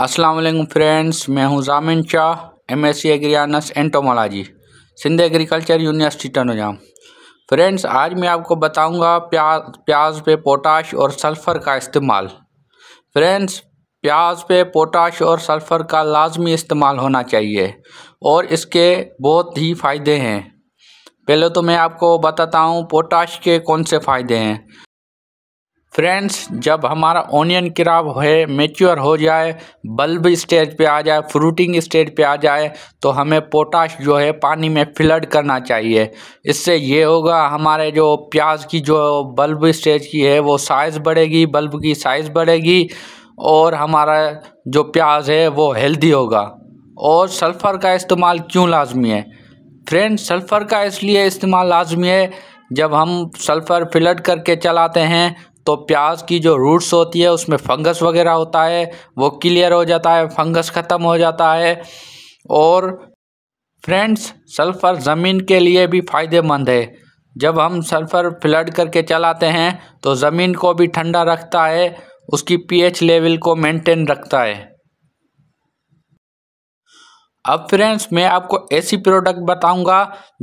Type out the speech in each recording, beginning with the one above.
Aslam friends मैं हूं Zamin Shah M S C एग्रियानस entomology Sindh agriculture university Tandojam friends आज मैं आपको बताऊंगा प्याज प्याज पे पोटाश और सल्फ़र का इस्तेमाल फ्रेंड्स प्याज पे पोटाश और सल्फ़र का लाजमी इस्तेमाल होना चाहिए और इसके बहुत ही फ़ायदे हैं पहले तो मैं आपको बताता हूँ पोटाश के कौन से फ़ायदे हैं फ्रेंड्स जब हमारा ऑनियन क्रॉप है मेच्योर हो जाए बल्ब स्टेज पे आ जाए फ्रूटिंग स्टेज पे आ जाए तो हमें पोटाश जो है पानी में फिलड करना चाहिए इससे ये होगा हमारे जो प्याज की जो बल्ब स्टेज की है वो साइज़ बढ़ेगी बल्ब की साइज़ बढ़ेगी और हमारा जो प्याज है वो हेल्दी होगा और सल्फ़र का इस्तेमाल क्यों लाजमी है फ्रेंड्स सल्फ़र का इसलिए इस्तेमाल लाजमी है जब हम सल्फ़र फिलड करके चलाते हैं तो प्याज की जो रूट्स होती है उसमें फंगस वगैरह होता है वो क्लियर हो जाता है फंगस ख़त्म हो जाता है और फ्रेंड्स सल्फ़र ज़मीन के लिए भी फ़ायदेमंद है जब हम सल्फ़र फ्लड करके चलाते हैं तो ज़मीन को भी ठंडा रखता है उसकी पीएच लेवल को मेंटेन रखता है अब फ्रेंड्स मैं आपको ऐसी प्रोडक्ट बताऊंगा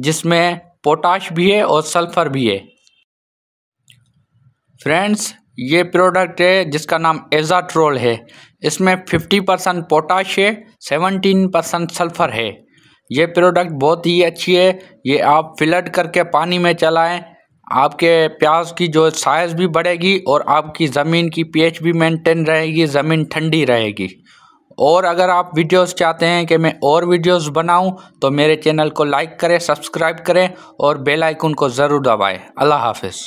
जिसमें पोटाश भी है और सल्फ़र भी है फ्रेंड्स ये प्रोडक्ट है जिसका नाम एजाट्रोल है इसमें 50 परसेंट पोटाश है सेवनटीन परसेंट सल्फ़र है ये प्रोडक्ट बहुत ही अच्छी है ये आप फिलट करके पानी में चलाएं आपके प्याज की जो साइज़ भी बढ़ेगी और आपकी ज़मीन की पीएच भी मेंटेन रहेगी ज़मीन ठंडी रहेगी और अगर आप वीडियोस चाहते हैं कि मैं और वीडियोस बनाऊं तो मेरे चैनल को लाइक करें सब्सक्राइब करें और बेल आइकन को ज़रूर दबाएं अल्लाह हाफिज़